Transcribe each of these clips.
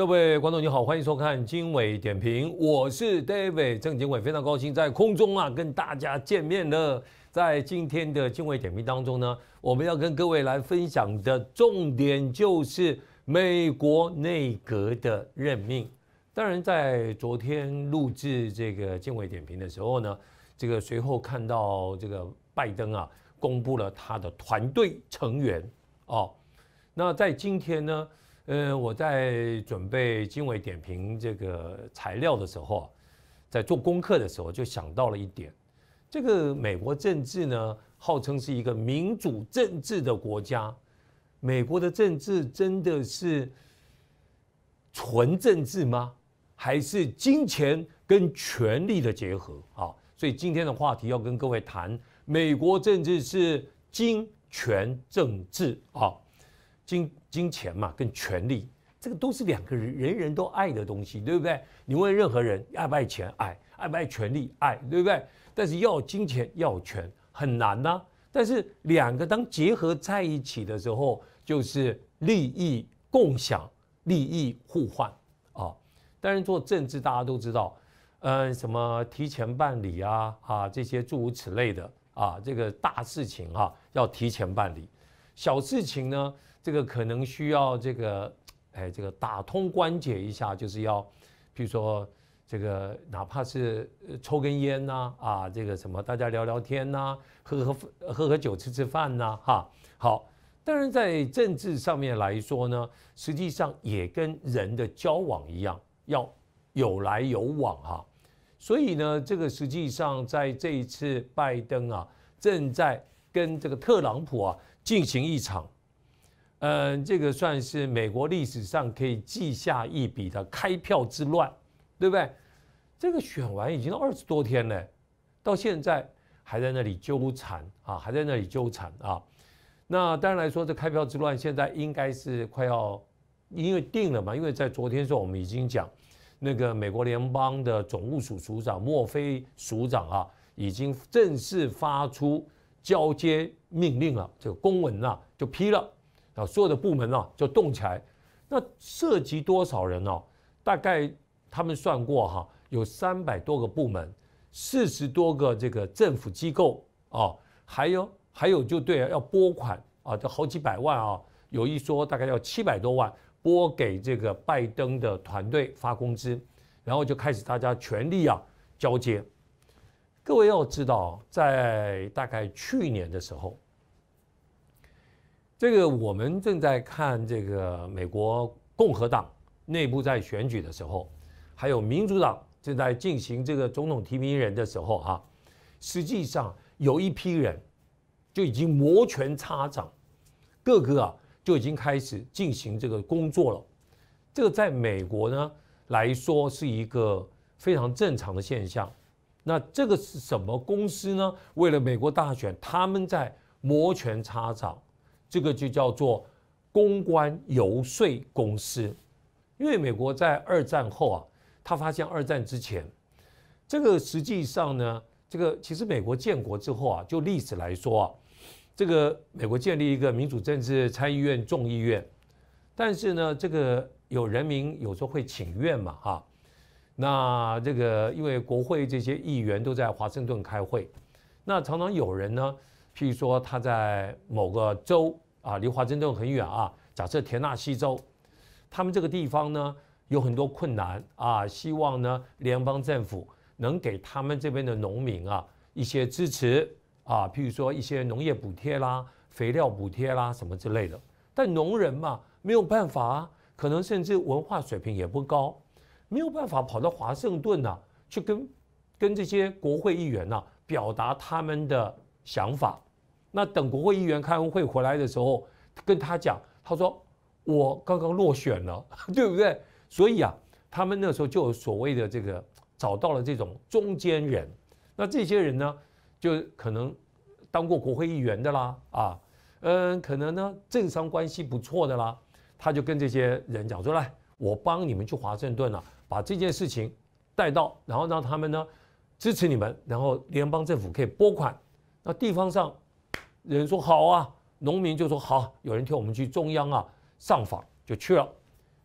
各位观众，你好，欢迎收看《经纬点评》，我是 David 郑经纬，非常高兴在空中啊跟大家见面了。在今天的《经纬点评》当中呢，我们要跟各位来分享的重点就是美国内阁的任命。当然，在昨天录制这个《经纬点评》的时候呢，这个随后看到这个拜登啊公布了他的团队成员哦。那在今天呢？呃，我在准备经纬点评这个材料的时候，在做功课的时候，就想到了一点：，这个美国政治呢，号称是一个民主政治的国家，美国的政治真的是纯政治吗？还是金钱跟权力的结合啊？所以今天的话题要跟各位谈：，美国政治是金权政治啊。金金钱嘛，跟权力，这个都是两个人人人都爱的东西，对不对？你问任何人爱不爱钱，爱；爱不爱权力，爱，对不对？但是要金钱要权很难呐。但是两个当结合在一起的时候，就是利益共享、利益互换啊。当然做政治，大家都知道，嗯，什么提前办理啊，啊，这些诸如此类的啊，这个大事情哈要提前办理，小事情呢？这个可能需要这个，哎，这个打通关节一下，就是要，比如说这个哪怕是抽根烟呐，啊，这个什么大家聊聊天呐，喝喝喝喝酒，吃吃饭呐，哈，好。当然，在政治上面来说呢，实际上也跟人的交往一样，要有来有往哈。所以呢，这个实际上在这一次拜登啊，正在跟这个特朗普啊进行一场。嗯，这个算是美国历史上可以记下一笔的开票之乱，对不对？这个选完已经二十多天了，到现在还在那里纠缠啊，还在那里纠缠啊。那当然来说，这开票之乱现在应该是快要因为定了嘛，因为在昨天时候我们已经讲那个美国联邦的总务署署长墨菲署长啊，已经正式发出交接命令了，这个公文啊就批了。所有的部门啊，就动起来。那涉及多少人呢？大概他们算过哈，有三百多个部门，四十多个这个政府机构啊，还有还有就对啊，要拨款啊，这好几百万啊，有一说大概要七百多万，拨给这个拜登的团队发工资，然后就开始大家全力啊交接。各位要知道，在大概去年的时候。这个我们正在看，这个美国共和党内部在选举的时候，还有民主党正在进行这个总统提名人的时候，哈，实际上有一批人就已经摩拳擦掌，各个啊就已经开始进行这个工作了。这个在美国呢来说是一个非常正常的现象。那这个是什么公司呢？为了美国大选，他们在摩拳擦掌。这个就叫做公关游说公司，因为美国在二战后啊，他发现二战之前，这个实际上呢，这个其实美国建国之后啊，就历史来说啊，这个美国建立一个民主政治，参议院、众议院，但是呢，这个有人民有时候会请愿嘛，哈，那这个因为国会这些议员都在华盛顿开会，那常常有人呢。譬如说，他在某个州啊，离华盛顿很远啊。假设田纳西州，他们这个地方呢有很多困难啊，希望呢联邦政府能给他们这边的农民啊一些支持啊。譬如说一些农业补贴啦、肥料补贴啦什么之类的。但农人嘛，没有办法啊，可能甚至文化水平也不高，没有办法跑到华盛顿呐去跟跟这些国会议员呐表达他们的想法。那等国会议员开完会回来的时候，跟他讲，他说我刚刚落选了，对不对？所以啊，他们那时候就有所谓的这个找到了这种中间人，那这些人呢，就可能当过国会议员的啦，啊，嗯，可能呢政商关系不错的啦，他就跟这些人讲说，来，我帮你们去华盛顿了，把这件事情带到，然后让他们呢支持你们，然后联邦政府可以拨款，那地方上。人说好啊，农民就说好。有人替我们去中央啊上访，就去了。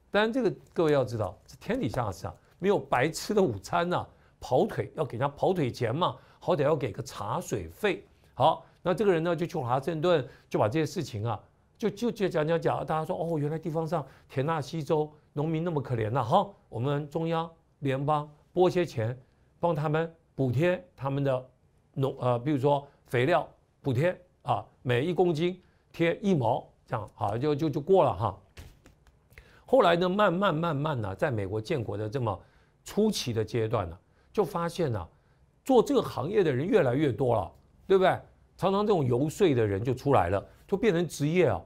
当然，这个各位要知道，这天底下是啊，没有白吃的午餐呐。跑腿要给人家跑腿钱嘛，好歹要给个茶水费。好，那这个人呢就去华盛顿，就把这些事情啊，就就就讲讲讲，大家说哦，原来地方上田纳西州农民那么可怜呐，哈，我们中央联邦拨些钱，帮他们补贴他们的农呃，比如说肥料补贴。啊，每一公斤贴一毛，这样好就就就过了哈。后来呢，慢慢慢慢呢，在美国建国的这么初期的阶段呢，就发现呢，做这个行业的人越来越多了，对不对？常常这种游说的人就出来了，就变成职业啊。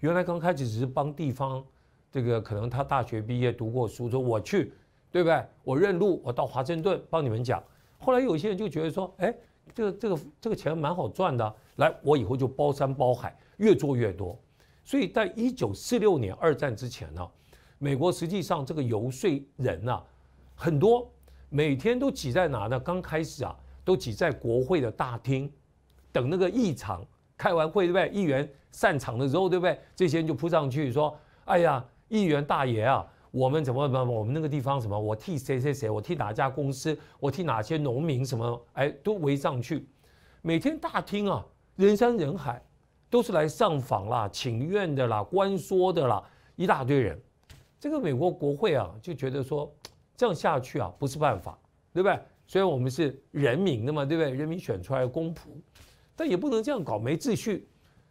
原来刚开始只是帮地方，这个可能他大学毕业读过书，说我去，对不对？我认路，我到华盛顿帮你们讲。后来有些人就觉得说，哎。这个这个这个钱蛮好赚的，来，我以后就包山包海，越做越多。所以在一九四六年二战之前呢，美国实际上这个游说人呢很多，每天都挤在哪呢？刚开始啊，都挤在国会的大厅，等那个议场开完会对不对？议员散场的时候对不对？这些人就扑上去说：“哎呀，议员大爷啊！”我们怎么办？我们那个地方什么？我替谁谁谁？我替哪家公司？我替哪些农民？什么？哎，都围上去，每天大厅啊，人山人海，都是来上访啦、请愿的啦、官说的啦，一大堆人。这个美国国会啊，就觉得说这样下去啊，不是办法，对不对？虽然我们是人民的嘛，对不对？人民选出来的公仆，但也不能这样搞没秩序。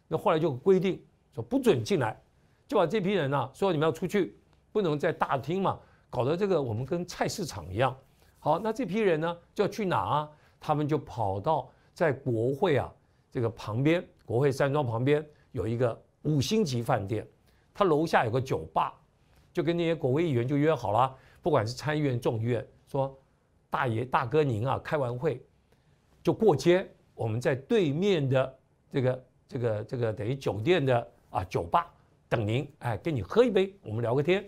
那后来就规定说不准进来，就把这批人啊、说你们要出去。不能在大厅嘛，搞得这个我们跟菜市场一样。好，那这批人呢就要去哪啊？他们就跑到在国会啊这个旁边，国会山庄旁边有一个五星级饭店，他楼下有个酒吧，就跟那些国会议员就约好了，不管是参议院、众议院，说大爷大哥您啊，开完会就过街，我们在对面的这个这个这个等于酒店的啊酒吧等您，哎，跟你喝一杯，我们聊个天。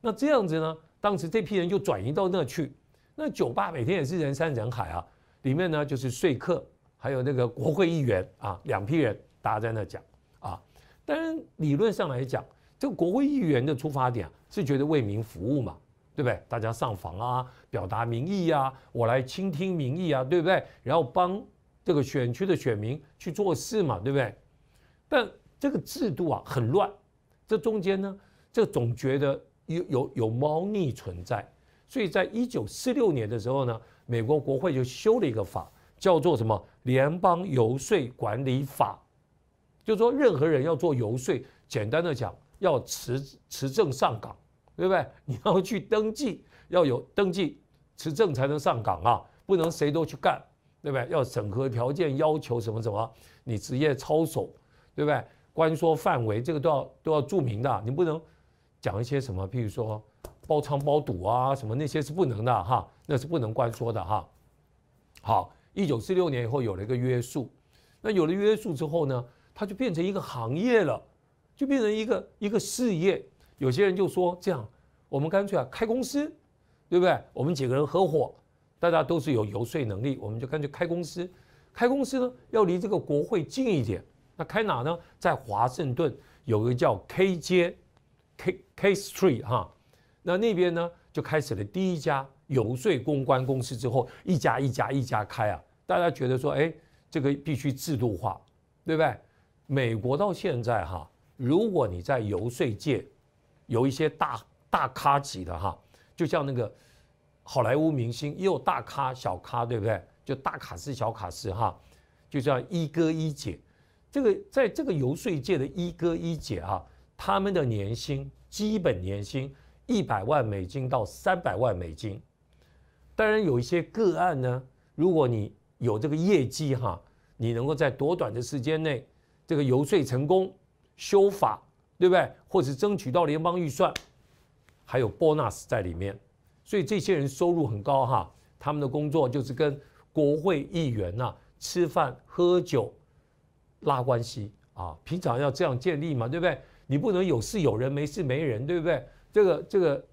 那这样子呢？当时这批人就转移到那去。那酒吧每天也是人山人海啊，里面呢就是说客，还有那个国会议员啊，两批人大家在那讲啊。当然理论上来讲，这个国会议员的出发点是觉得为民服务嘛，对不对？大家上访啊，表达民意啊，我来倾听民意啊，对不对？然后帮这个选区的选民去做事嘛，对不对？但这个制度啊很乱，这中间呢，这总觉得。有有有猫腻存在，所以在一九四六年的时候呢，美国国会就修了一个法，叫做什么《联邦游说管理法》，就说任何人要做游说，简单的讲，要持持证上岗，对不对？你要去登记，要有登记持证才能上岗啊，不能谁都去干，对不对？要审核条件要求什么什么，你职业操守，对不对？关说范围这个都要都要注明的，你不能。讲一些什么，譬如说，包仓包赌啊，什么那些是不能的哈，那是不能乱说的哈。好，一九四六年以后有了一个约束，那有了约束之后呢，它就变成一个行业了，就变成一个一个事业。有些人就说这样，我们干脆啊开公司，对不对？我们几个人合伙，大家都是有游说能力，我们就干脆开公司。开公司呢要离这个国会近一点，那开哪呢？在华盛顿有个叫 K 街。K case three 哈，那那边呢就开始了第一家游说公关公司之后一家一家一家开啊，大家觉得说哎这个必须制度化，对不对？美国到现在哈，如果你在游说界有一些大大咖级的哈，就像那个好莱坞明星也有大咖小咖，对不对？就大卡司小卡司哈，就叫一哥一姐，这个在这个游说界的一哥一姐啊。他们的年薪基本年薪一百万美金到三百万美金，当然有一些个案呢。如果你有这个业绩哈，你能够在多短的时间内这个游说成功、修法，对不对？或者争取到联邦预算，还有 bonus 在里面，所以这些人收入很高哈。他们的工作就是跟国会议员呐吃饭、喝酒、拉关系啊，平常要这样建立嘛，对不对？你不能有事有人，没事没人，对不对？这个这个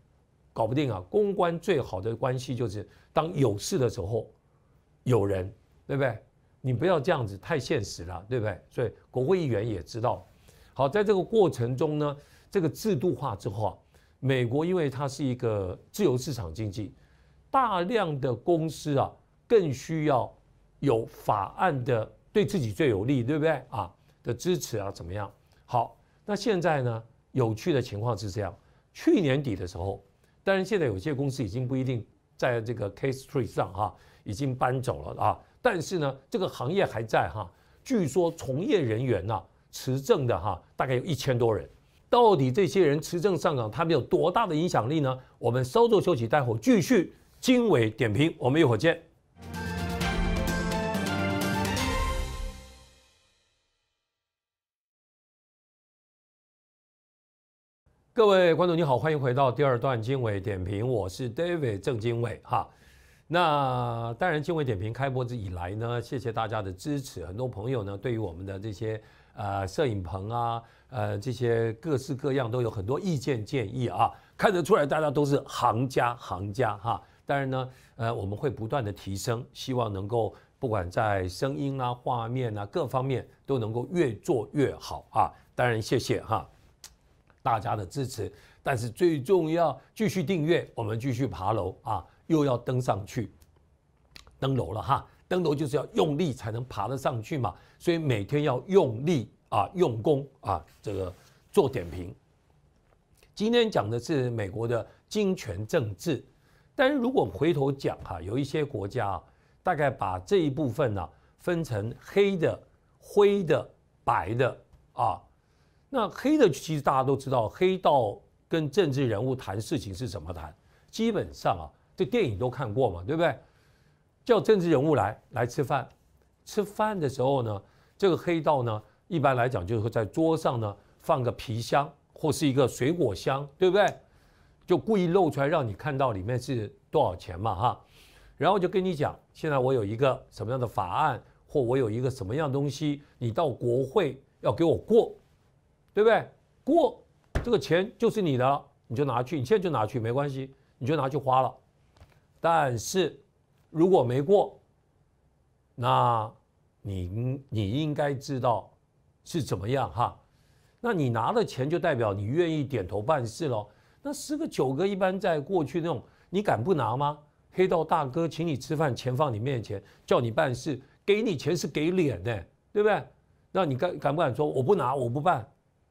搞不定啊！公关最好的关系就是当有事的时候有人，对不对？你不要这样子太现实了，对不对？所以国会议员也知道。好，在这个过程中呢，这个制度化之后啊，美国因为它是一个自由市场经济，大量的公司啊更需要有法案的对自己最有利，对不对啊？的支持啊，怎么样？好。那现在呢？有趣的情况是这样：去年底的时候，但是现在有些公司已经不一定在这个 case tree 上哈，已经搬走了啊。但是呢，这个行业还在哈。据说从业人员呐，持证的哈，大概有一千多人。到底这些人持证上岗，他们有多大的影响力呢？我们稍作休息，待会儿继续经纬点评，我们一会儿见。各位观众，你好，欢迎回到第二段经纬点评，我是 David 郑经纬哈。那当然，经纬点评开播之以来呢，谢谢大家的支持，很多朋友呢对于我们的这些呃摄影棚啊，呃这些各式各样都有很多意见建议啊，看得出来大家都是行家，行家哈。当然呢，呃我们会不断的提升，希望能够不管在声音啊、画面啊各方面都能够越做越好啊。当然，谢谢哈。大家的支持，但是最重要，继续订阅，我们继续爬楼啊，又要登上去，登楼了哈，登楼就是要用力才能爬得上去嘛，所以每天要用力啊，用功啊，这个做点评。今天讲的是美国的金权政治，但是如果回头讲哈，有一些国家啊，大概把这一部分呢分成黑的、灰的、白的啊。那黑的其实大家都知道，黑道跟政治人物谈事情是怎么谈？基本上啊，这电影都看过嘛，对不对？叫政治人物来来吃饭，吃饭的时候呢，这个黑道呢，一般来讲就是在桌上呢放个皮箱或是一个水果箱，对不对？就故意露出来让你看到里面是多少钱嘛哈，然后就跟你讲，现在我有一个什么样的法案，或我有一个什么样的东西，你到国会要给我过。对不对？过，这个钱就是你的了，你就拿去，你现在就拿去，没关系，你就拿去花了。但是，如果没过，那，你你应该知道是怎么样哈。那你拿了钱，就代表你愿意点头办事喽。那十个九个，一般在过去那种，你敢不拿吗？黑道大哥请你吃饭，钱放你面前，叫你办事，给你钱是给脸呢，对不对？那你敢敢不敢说我不拿，我不办？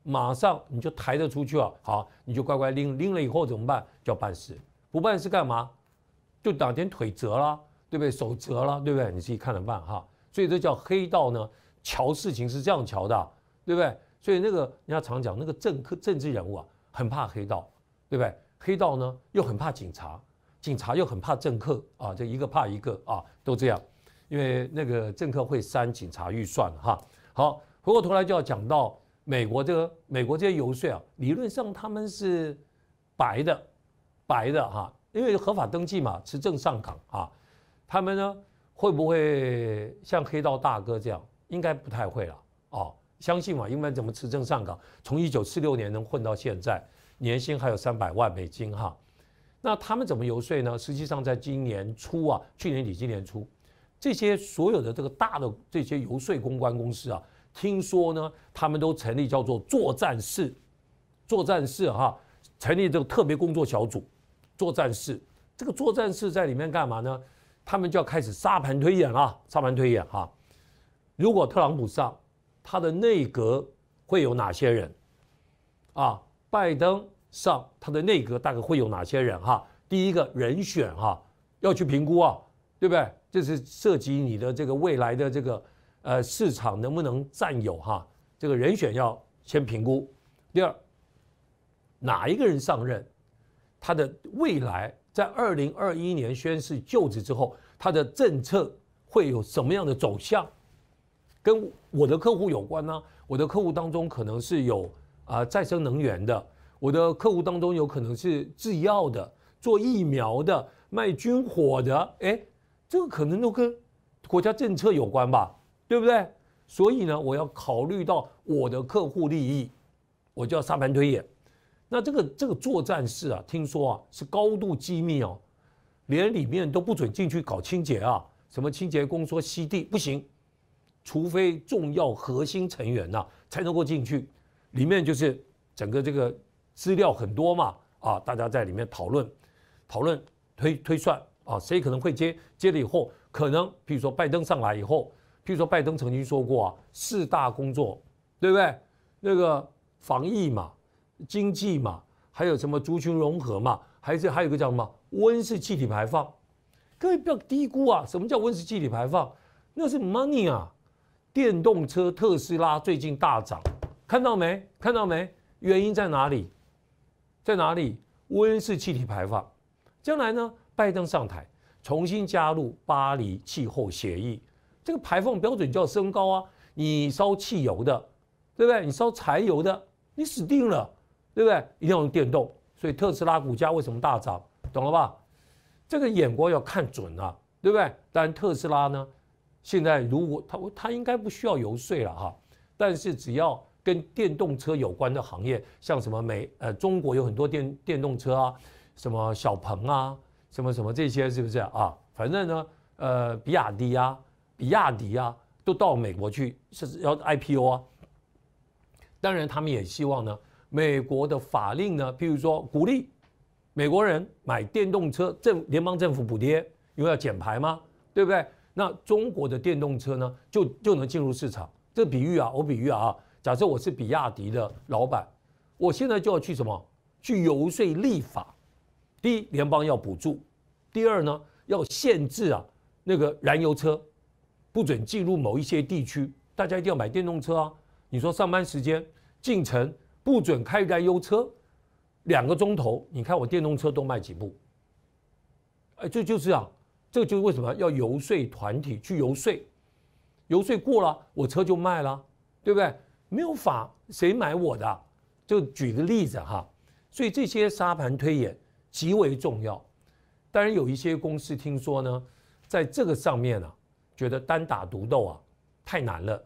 马上你就抬着出去了，好，你就乖乖拎拎了以后怎么办？叫办事，不办事干嘛？就当天腿折了，对不对？手折了，对不对？你自己看着办哈。所以这叫黑道呢，瞧事情是这样瞧的，对不对？所以那个人家常讲，那个政客政治人物啊，很怕黑道，对不对？黑道呢又很怕警察，警察又很怕政客啊，这一个怕一个啊，都这样，因为那个政客会删警察预算哈。好，回过头来就要讲到。美国这个美国这些游说啊，理论上他们是白的，白的哈，因为合法登记嘛，持证上岗啊，他们呢会不会像黑道大哥这样？应该不太会了哦，相信嘛，因为怎么持证上岗，从一九四六年能混到现在，年薪还有三百万美金哈，那他们怎么游说呢？实际上在今年初啊，去年底今年初，这些所有的这个大的这些游说公关公司啊。听说呢，他们都成立叫做作战室，作战室哈，成立这个特别工作小组，作战室。这个作战室在里面干嘛呢？他们就要开始沙盘推演了，沙盘推演哈。如果特朗普上，他的内阁会有哪些人？啊，拜登上他的内阁大概会有哪些人？哈，第一个人选哈要去评估啊，对不对？这是涉及你的这个未来的这个。呃，市场能不能占有哈？这个人选要先评估。第二，哪一个人上任，他的未来在二零二一年宣誓就职之后，他的政策会有什么样的走向，跟我的客户有关呢？我的客户当中可能是有啊再生能源的，我的客户当中有可能是制药的、做疫苗的、卖军火的，哎，这个可能都跟国家政策有关吧。对不对？所以呢，我要考虑到我的客户利益，我就要沙盘推演。那这个这个作战室啊，听说啊是高度机密哦，连里面都不准进去搞清洁啊。什么清洁工说吸地不行，除非重要核心成员呐，才能够进去。里面就是整个这个资料很多嘛，啊，大家在里面讨论，讨论推推算啊，谁可能会接接了以后，可能比如说拜登上来以后。譬如说，拜登曾经说过啊，四大工作，对不对？那个防疫嘛，经济嘛，还有什么族群融合嘛，还是还有个叫什么温室气体排放？各位不要低估啊！什么叫温室气体排放？那是 money 啊！电动车特斯拉最近大涨，看到没？看到没？原因在哪里？在哪里？温室气体排放。将来呢？拜登上台，重新加入巴黎气候协议。这个排放标准就要升高啊！你烧汽油的，对不对？你烧柴油的，你死定了，对不对？一定要用电动。所以特斯拉股价为什么大涨？懂了吧？这个眼光要看准啊，对不对？当然特斯拉呢，现在如果它它应该不需要游说了哈。但是只要跟电动车有关的行业，像什么美呃中国有很多电电动车啊，什么小鹏啊，什么什么这些是不是啊？反正呢，呃，比亚迪啊。比亚迪啊，都到美国去，甚至要 IPO 啊。当然，他们也希望呢，美国的法令呢，譬如说鼓励美国人买电动车，政联邦政府补贴，因为要减排嘛，对不对？那中国的电动车呢，就就能进入市场。这比喻啊，我比喻啊，假设我是比亚迪的老板，我现在就要去什么？去游说立法。第一，联邦要补助；第二呢，要限制啊那个燃油车。不准进入某一些地区，大家一定要买电动车啊！你说上班时间进城不准开燃油车，两个钟头你看我电动车多卖几步。哎，这就是啊，这就是为什么要游说团体去游说，游说过了我车就卖了，对不对？没有法，谁买我的？就举个例子哈，所以这些沙盘推演极为重要。当然有一些公司听说呢，在这个上面呢。觉得单打独斗啊太难了。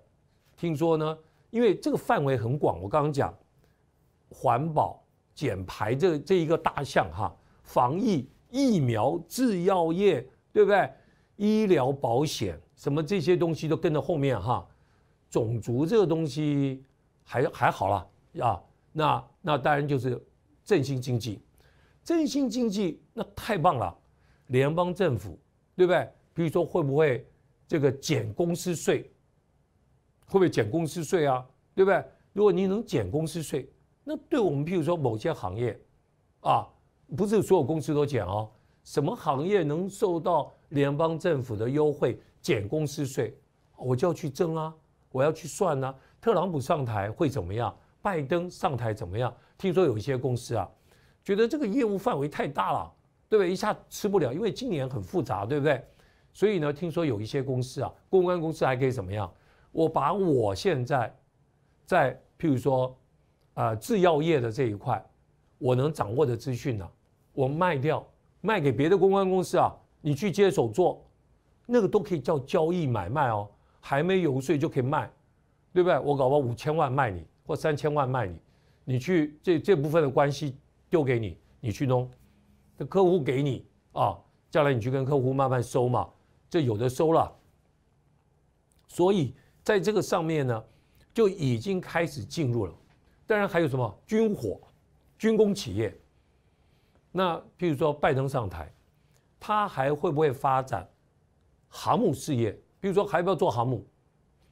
听说呢，因为这个范围很广，我刚刚讲环保减排这这一个大项哈，防疫疫苗制药业对不对？医疗保险什么这些东西都跟着后面哈。种族这个东西还还好了啊，那那当然就是振兴经济，振兴经济那太棒了。联邦政府对不对？比如说会不会？这个减公司税会不会减公司税啊？对不对？如果你能减公司税，那对我们，譬如说某些行业，啊，不是所有公司都减哦。什么行业能受到联邦政府的优惠减公司税，我就要去争啊，我要去算啊。特朗普上台会怎么样？拜登上台怎么样？听说有一些公司啊，觉得这个业务范围太大了，对不对？一下吃不了，因为今年很复杂，对不对？所以呢，听说有一些公司啊，公关公司还可以怎么样？我把我现在在，譬如说，啊，制药业的这一块，我能掌握的资讯呢，我卖掉，卖给别的公关公司啊，你去接手做，那个都可以叫交易买卖哦，还没游说就可以卖，对不对？我搞个五千万卖你，或三千万卖你，你去这这部分的关系丢给你，你去弄，这客户给你啊，将来你去跟客户慢慢收嘛。这有的收了，所以在这个上面呢，就已经开始进入了。当然还有什么军火、军工企业。那比如说拜登上台，他还会不会发展航母事业？比如说还要不要做航母？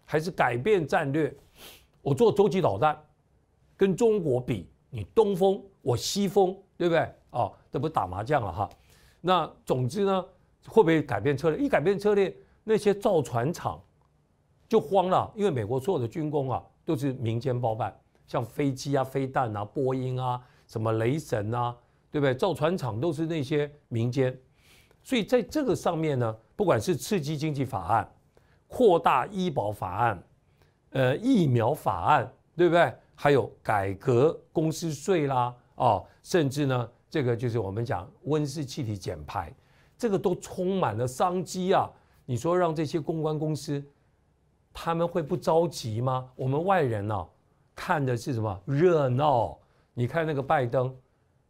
还是改变战略？我做洲际导弹，跟中国比，你东风，我西风，对不对？啊，这不打麻将了哈。那总之呢？会不会改变策略？一改变策略，那些造船厂就慌了，因为美国所有的军工啊都是民间包办，像飞机啊、飞弹啊、波音啊、什么雷神啊，对不对？造船厂都是那些民间，所以在这个上面呢，不管是刺激经济法案、扩大医保法案、呃疫苗法案，对不对？还有改革公司税啦，哦，甚至呢，这个就是我们讲温室气体减排。这个都充满了商机啊！你说让这些公关公司，他们会不着急吗？我们外人呢，看的是什么热闹？你看那个拜登，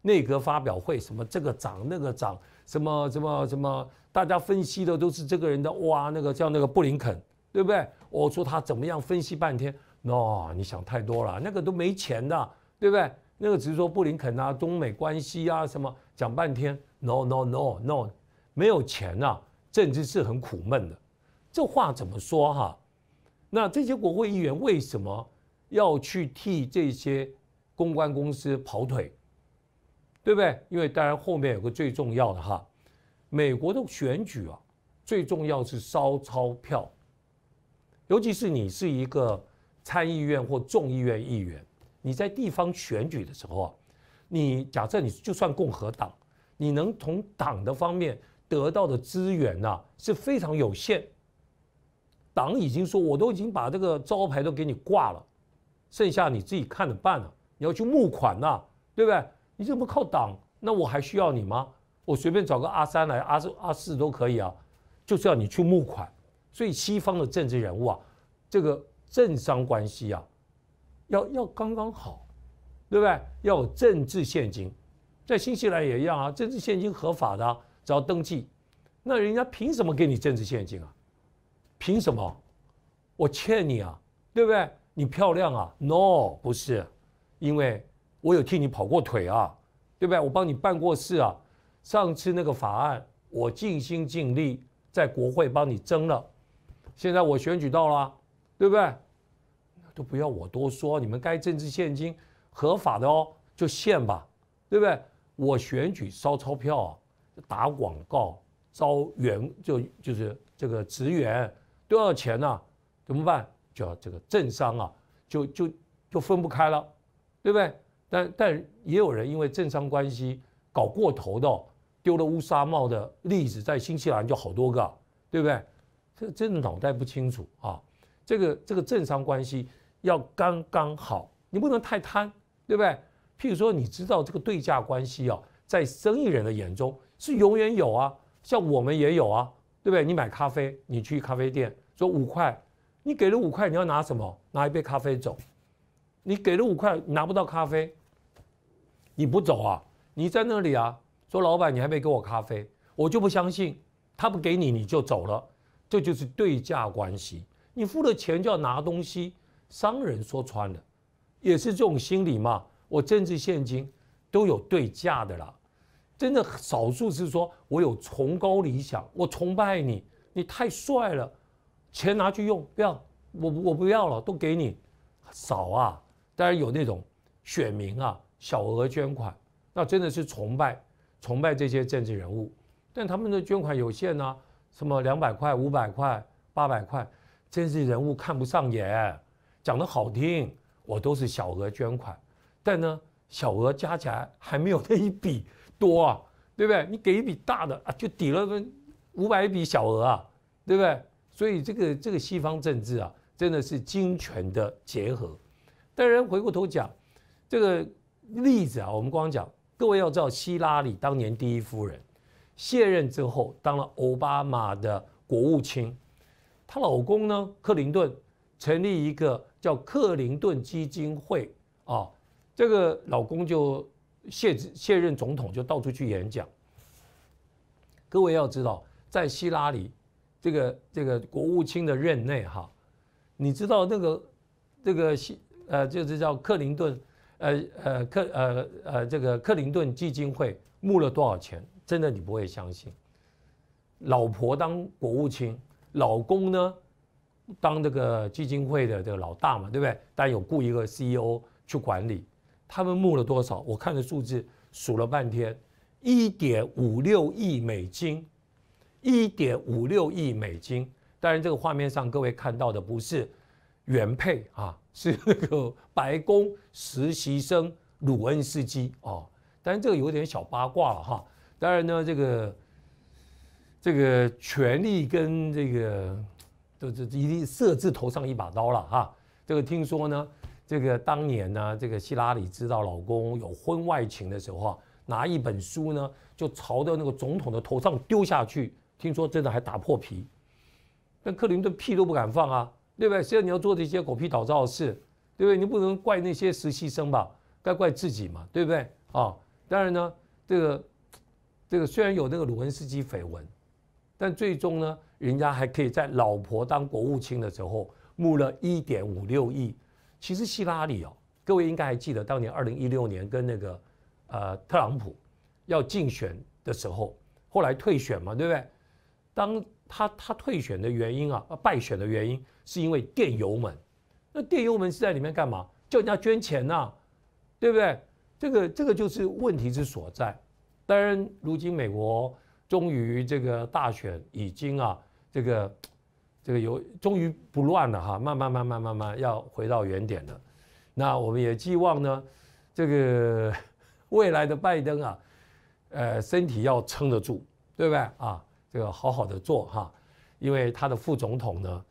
内阁发表会，什么这个涨那个涨，什么什么什么，大家分析的都是这个人的哇，那个叫那个布林肯，对不对？我说他怎么样分析半天，no，你想太多了，那个都没钱的，对不对？那个只是说布林肯啊，中美关系啊什么讲半天，no no no no。没有钱啊，政治是很苦闷的。这话怎么说哈？那这些国会议员为什么要去替这些公关公司跑腿，对不对？因为当然后面有个最重要的哈，美国的选举啊，最重要是烧钞票。尤其是你是一个参议院或众议院议员，你在地方选举的时候啊，你假设你就算共和党，你能从党的方面。得到的资源呐是非常有限。党已经说，我都已经把这个招牌都给你挂了，剩下你自己看着办了。你要去募款呐，对不对？你怎么靠党？那我还需要你吗？我随便找个阿三来、阿四、阿四都可以啊，就是要你去募款。所以西方的政治人物啊，这个政商关系啊，要要刚刚好，对不对？要有政治现金，在新西兰也一样啊，政治现金合法的。只要登记，那人家凭什么给你政治现金啊？凭什么？我欠你啊，对不对？你漂亮啊？No，不是，因为，我有替你跑过腿啊，对不对？我帮你办过事啊。上次那个法案，我尽心尽力在国会帮你争了，现在我选举到了，对不对？都不要我多说，你们该政治现金合法的哦，就献吧，对不对？我选举烧钞票啊。打广告招员就就是这个职员多少钱呢？怎么办？叫这个政商啊，就就就分不开了，对不对？但但也有人因为政商关系搞过头的，丢了乌纱帽的例子在新西兰就好多个，对不对？这真的脑袋不清楚啊！这个这个政商关系要刚刚好，你不能太贪，对不对？譬如说，你知道这个对价关系啊，在生意人的眼中。是永远有啊，像我们也有啊，对不对？你买咖啡，你去咖啡店说五块，你给了五块，你要拿什么？拿一杯咖啡走。你给了五块，拿不到咖啡，你不走啊？你在那里啊？说老板，你还没给我咖啡，我就不相信他不给你你就走了，这就是对价关系。你付了钱就要拿东西，商人说穿了，也是这种心理嘛。我政治现金都有对价的啦。真的少数是说我有崇高理想，我崇拜你，你太帅了，钱拿去用，不要，我我不要了，都给你，少啊，当然有那种选民啊，小额捐款，那真的是崇拜崇拜这些政治人物，但他们的捐款有限啊，什么两百块、五百块、八百块，政治人物看不上眼，讲得好听，我都是小额捐款，但呢，小额加起来还没有那一笔。多啊，对不对？你给一笔大的啊，就抵了五百笔小额啊，对不对？所以这个这个西方政治啊，真的是金权的结合。当然，回过头讲这个例子啊，我们光讲，各位要知道，希拉里当年第一夫人卸任之后，当了奥巴马的国务卿，她老公呢，克林顿成立一个叫克林顿基金会啊，这个老公就。卸卸任总统就到处去演讲。各位要知道，在希拉里这个这个国务卿的任内哈，你知道那个这个希呃就是叫克林顿呃呃克呃呃这个克林顿基金会募了多少钱？真的你不会相信，老婆当国务卿，老公呢当这个基金会的这个老大嘛，对不对？但有雇一个 CEO 去管理。他们募了多少？我看的数字数了半天，一点五六亿美金，一点五六亿美金。当然，这个画面上各位看到的不是原配啊，是那个白宫实习生鲁恩斯基哦。但这个有点小八卦了哈。当然呢，这个这个权力跟这个这这一定设置头上一把刀了哈。这个听说呢。这个当年呢，这个希拉里知道老公有婚外情的时候啊，拿一本书呢就朝着那个总统的头上丢下去，听说真的还打破皮。但克林顿屁都不敢放啊，对不对？现在你要做这些狗屁倒灶的事，对不对？你不能怪那些实习生吧？该怪自己嘛，对不对？啊，当然呢，这个这个虽然有那个鲁恩斯基绯闻，但最终呢，人家还可以在老婆当国务卿的时候募了一点五六亿。其实希拉里哦，各位应该还记得当年二零一六年跟那个呃特朗普要竞选的时候，后来退选嘛，对不对？当他他退选的原因啊，败选的原因是因为电油门。那电油门是在里面干嘛？叫人家捐钱呐，对不对？这个这个就是问题之所在。当然，如今美国终于这个大选已经啊这个。这个有终于不乱了哈，慢慢慢慢慢慢要回到原点了。那我们也寄望呢，这个 未来的拜登啊，呃，身体要撑得住，对不对啊？这个好好的做哈，因为他的副总统呢，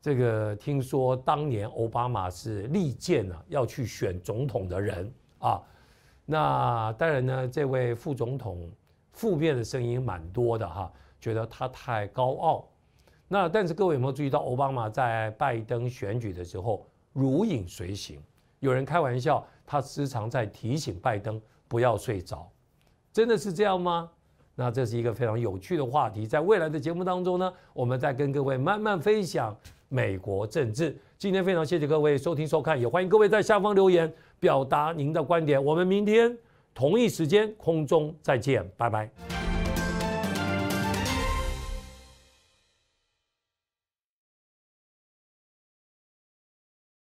这个听说当年奥巴马是力荐呢要去选总统的人啊。那当然呢，这位副总统负面的声音蛮多的哈，觉得他太高傲。那但是各位有没有注意到，奥巴马在拜登选举的时候如影随形？有人开玩笑，他时常在提醒拜登不要睡着，真的是这样吗？那这是一个非常有趣的话题，在未来的节目当中呢，我们再跟各位慢慢分享美国政治。今天非常谢谢各位收听收看，也欢迎各位在下方留言表达您的观点。我们明天同一时间空中再见，拜拜。